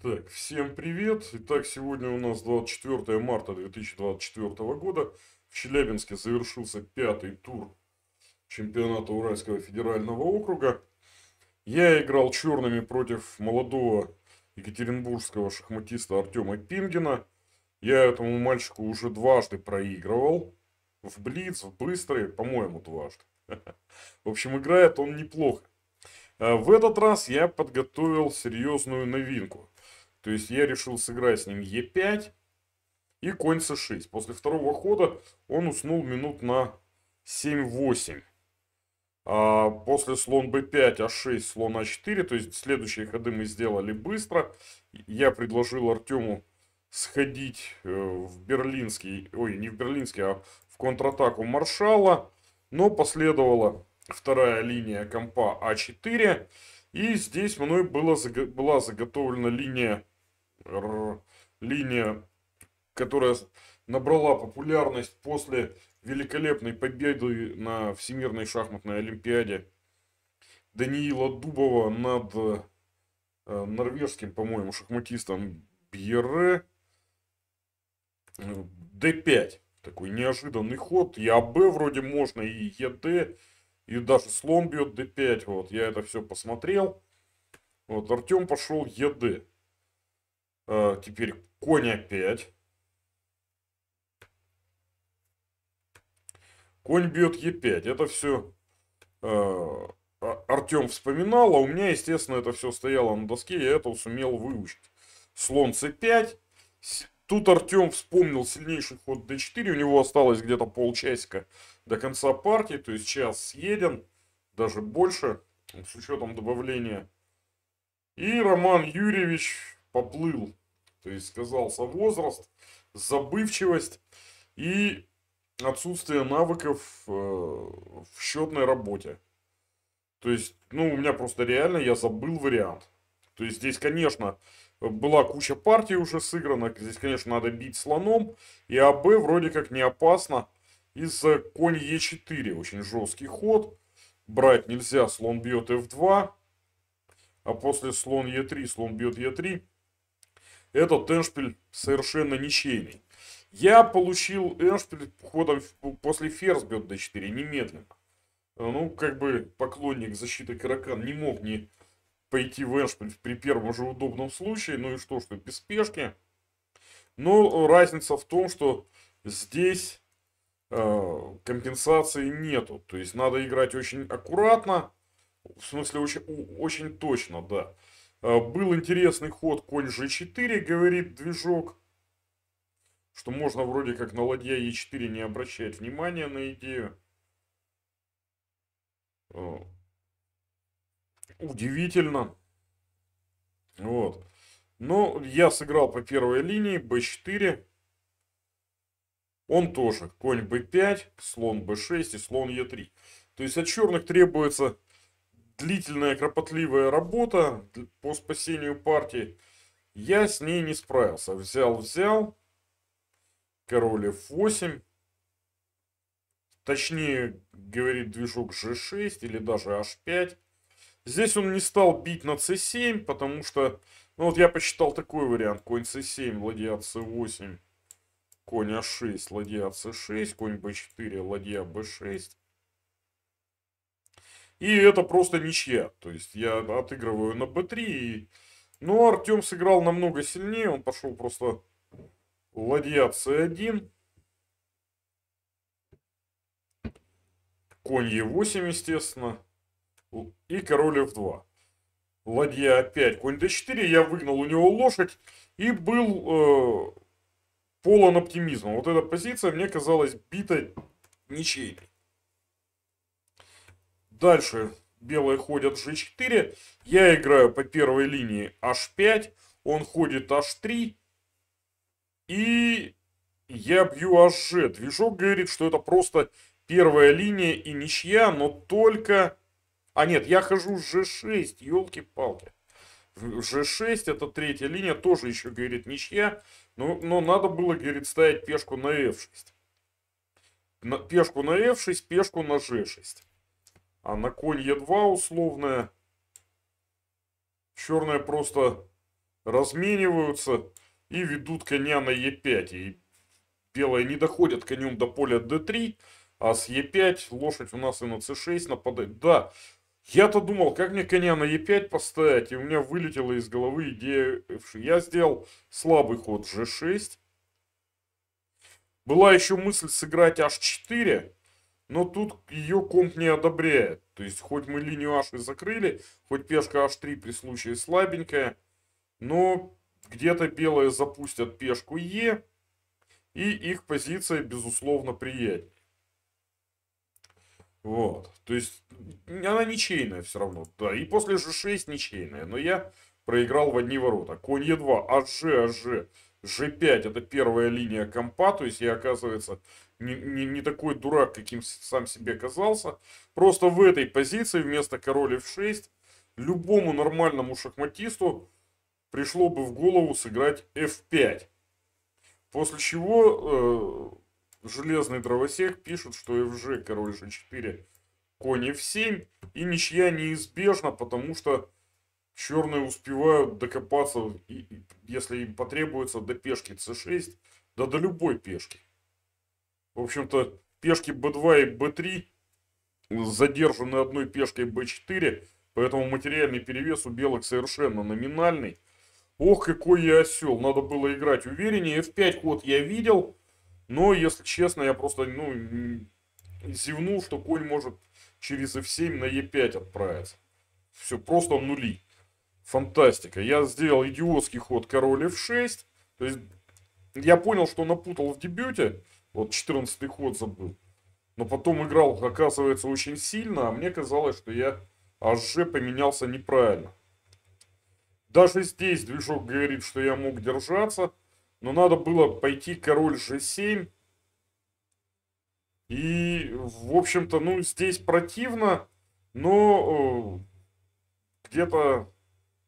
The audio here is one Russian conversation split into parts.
Так, всем привет. Итак, сегодня у нас 24 марта 2024 года. В Челябинске завершился пятый тур чемпионата Уральского федерального округа. Я играл черными против молодого екатеринбургского шахматиста Артема Пингина. Я этому мальчику уже дважды проигрывал. В Блиц, в Быстрые, по-моему, дважды. В общем, играет он неплохо. А в этот раз я подготовил серьезную новинку. То есть я решил сыграть с ним Е5 и конь С6. После второго хода он уснул минут на 7-8. А после слон b5, а6, слон а4. То есть следующие ходы мы сделали быстро. Я предложил Артему сходить э, в берлинский, ой, не в берлинский, а в контратаку маршала. Но последовала вторая линия компа а4. И здесь мной была, была заготовлена линия линия, которая набрала популярность после великолепной победы на Всемирной шахматной олимпиаде Даниила Дубова над э, норвежским, по-моему, шахматистом Бьерре. D5. Такой неожиданный ход. И АБ вроде можно, и ЕД, и даже слон бьет D5. Вот, я это все посмотрел. Вот, Артем пошел ЕД. Э, теперь конь опять. Конь бьет Е5. Это все э, а, Артем вспоминал, а у меня, естественно, это все стояло на доске, я это сумел выучить. Слон c5. Тут Артем вспомнил сильнейший ход d4, у него осталось где-то полчасика до конца партии, то есть час съеден, даже больше, с учетом добавления. И Роман Юрьевич поплыл. То есть сказался возраст, забывчивость и отсутствие навыков э, в счетной работе. То есть, ну, у меня просто реально я забыл вариант. То есть здесь, конечно, была куча партий уже сыграна. Здесь, конечно, надо бить слоном. И АБ вроде как не опасно. Из-за конь Е4 очень жесткий ход. Брать нельзя, слон бьет F2. А после слон Е3, слон бьет Е3 этот эншпиль совершенно ничейный. Я получил эншпиль ходом после ферзбет d4 немедленно. А, ну, как бы поклонник защиты каракан не мог не пойти в эншпиль при первом же удобном случае. Ну и что, что без спешки. Но разница в том, что здесь э, компенсации нету. То есть надо играть очень аккуратно. В смысле, очень, очень точно, да. Э, был интересный ход конь g4, говорит движок, что можно вроде как на ладья e4 не обращать внимания на идею. Э, удивительно. Вот. Но я сыграл по первой линии b4. Он тоже конь b5, слон b6 и слон e3. То есть от черных требуется длительная кропотливая работа по спасению партии. Я с ней не справился. Взял-взял. Король F8. Точнее, говорит движок G6 или даже H5. Здесь он не стал бить на C7, потому что... Ну вот я посчитал такой вариант. Конь C7, ладья C8, конь А6, ладья C6, конь B4, ладья B6. И это просто ничья. То есть я отыгрываю на b3. И... Но ну, Артем сыграл намного сильнее. Он пошел просто ладья c1. Конь e8, естественно. И король f2. Ладья опять. Конь d4. Я выгнал у него лошадь. И был э, полон оптимизма. Вот эта позиция мне казалась битой ничейной. Дальше белые ходят g4. Я играю по первой линии h5. Он ходит h3. И я бью hg. Движок говорит, что это просто первая линия и ничья, но только... А нет, я хожу с g6, елки-палки. G6, это третья линия, тоже еще, говорит, ничья. Но, но надо было, говорит, ставить пешку на f6. На, пешку на f6, пешку на g6. А на конь Е2 условная. Черные просто размениваются и ведут коня на Е5. И белые не доходят конем до поля d3, а с е 5 лошадь у нас и на c6 нападает. Да, я-то думал, как мне коня на е 5 поставить, и у меня вылетела из головы идея f6. Я сделал слабый ход g6. Была еще мысль сыграть h4, но тут ее комп не одобряет. То есть, хоть мы линию h и закрыли, хоть пешка h3 при случае слабенькая, но где-то белые запустят пешку е, и их позиция, безусловно, приятнее. Вот, то есть, она ничейная все равно, да, и после g6 ничейная, но я проиграл в одни ворота. Конь e2, аж, аж, g5, это первая линия компа, то есть я, оказывается, не, не, не такой дурак, каким сам себе казался. Просто в этой позиции вместо короля в 6 любому нормальному шахматисту пришло бы в голову сыграть f5. После чего э, железный дровосек пишет, что fg, король g4, конь f7. И ничья неизбежна, потому что черные успевают докопаться, если им потребуется, до пешки c6, да до любой пешки. В общем-то, пешки b2 и b3 задержаны одной пешкой b4, поэтому материальный перевес у белых совершенно номинальный. Ох, какой я осел, надо было играть увереннее. f5 ход я видел, но, если честно, я просто, ну, зевнул, что конь может через f7 на e5 отправиться. Все, просто нули. Фантастика. Я сделал идиотский ход король f6. То есть, я понял, что напутал в дебюте. Вот 14 ход забыл. Но потом играл, оказывается, очень сильно, а мне казалось, что я аж поменялся неправильно. Даже здесь движок говорит, что я мог держаться, но надо было пойти король g7. И, в общем-то, ну, здесь противно, но э, где-то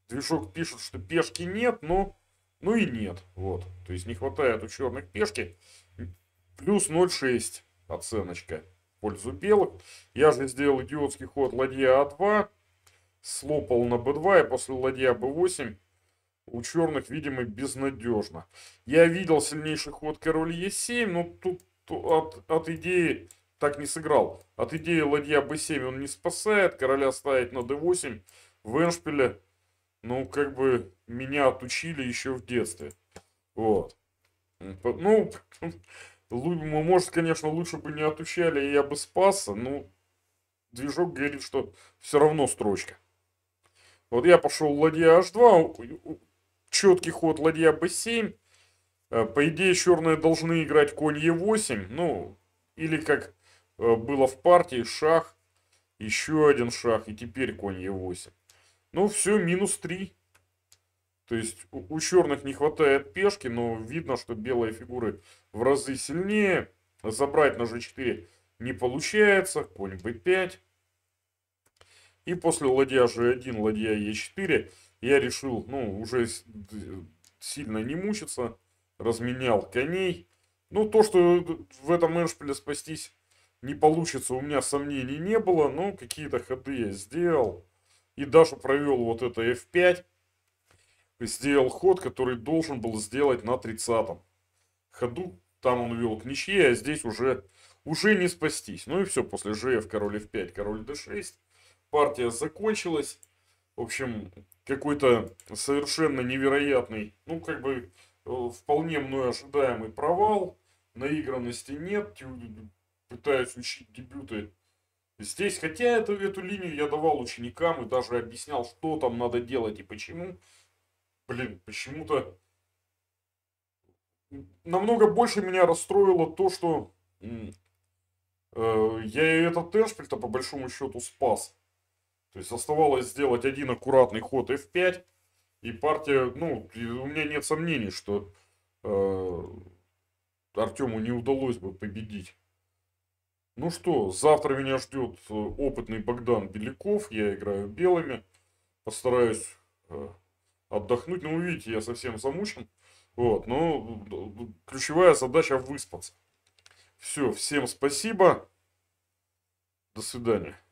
движок пишет, что пешки нет, но ну и нет, вот. То есть не хватает у черных пешки. Плюс 0,6 оценочка в пользу белых. Я же сделал идиотский ход ладья А2. Слопал на Б2 и после ладья Б8 у черных, видимо, безнадежно. Я видел сильнейший ход король Е7, но тут от, от идеи так не сыграл. От идеи ладья b7 он не спасает, короля ставить на d8, в эншпиле, ну, как бы меня отучили еще в детстве. Вот. Ну, Ну, может, конечно, лучше бы не отучали, и я бы спасся, но движок говорит, что все равно строчка. Вот я пошел ладья h2, четкий ход ладья b7. Э, по идее, черные должны играть конь e8, ну, или как э, было в партии, шах, еще один шах, и теперь конь e8. Ну, все, минус 3. То есть у черных не хватает пешки, но видно, что белые фигуры в разы сильнее. Забрать на g4 не получается. Конь b5. И после ладья g1, ладья e4 я решил, ну, уже сильно не мучиться. Разменял коней. Ну, то, что в этом эшпиле спастись не получится, у меня сомнений не было. Но какие-то ходы я сделал. И даже провел вот это f5 сделал ход, который должен был сделать на 30-м ходу. Там он вел к ничье, а здесь уже, уже не спастись. Ну и все, после жф, король f5, король d6. Партия закончилась. В общем, какой-то совершенно невероятный, ну как бы э, вполне мной ожидаемый провал. Наигранности нет, пытаюсь учить дебюты здесь. Хотя эту, эту линию я давал ученикам и даже объяснял, что там надо делать и почему блин, почему-то намного больше меня расстроило то, что э, я и этот Эшпиль-то по большому счету спас. То есть оставалось сделать один аккуратный ход F5, и партия, ну, у меня нет сомнений, что э, Артему не удалось бы победить. Ну что, завтра меня ждет э, опытный Богдан Беляков, я играю белыми, постараюсь... Э, отдохнуть. Ну, видите, я совсем замучен. Вот, но ну, ключевая задача выспаться. Все, всем спасибо. До свидания.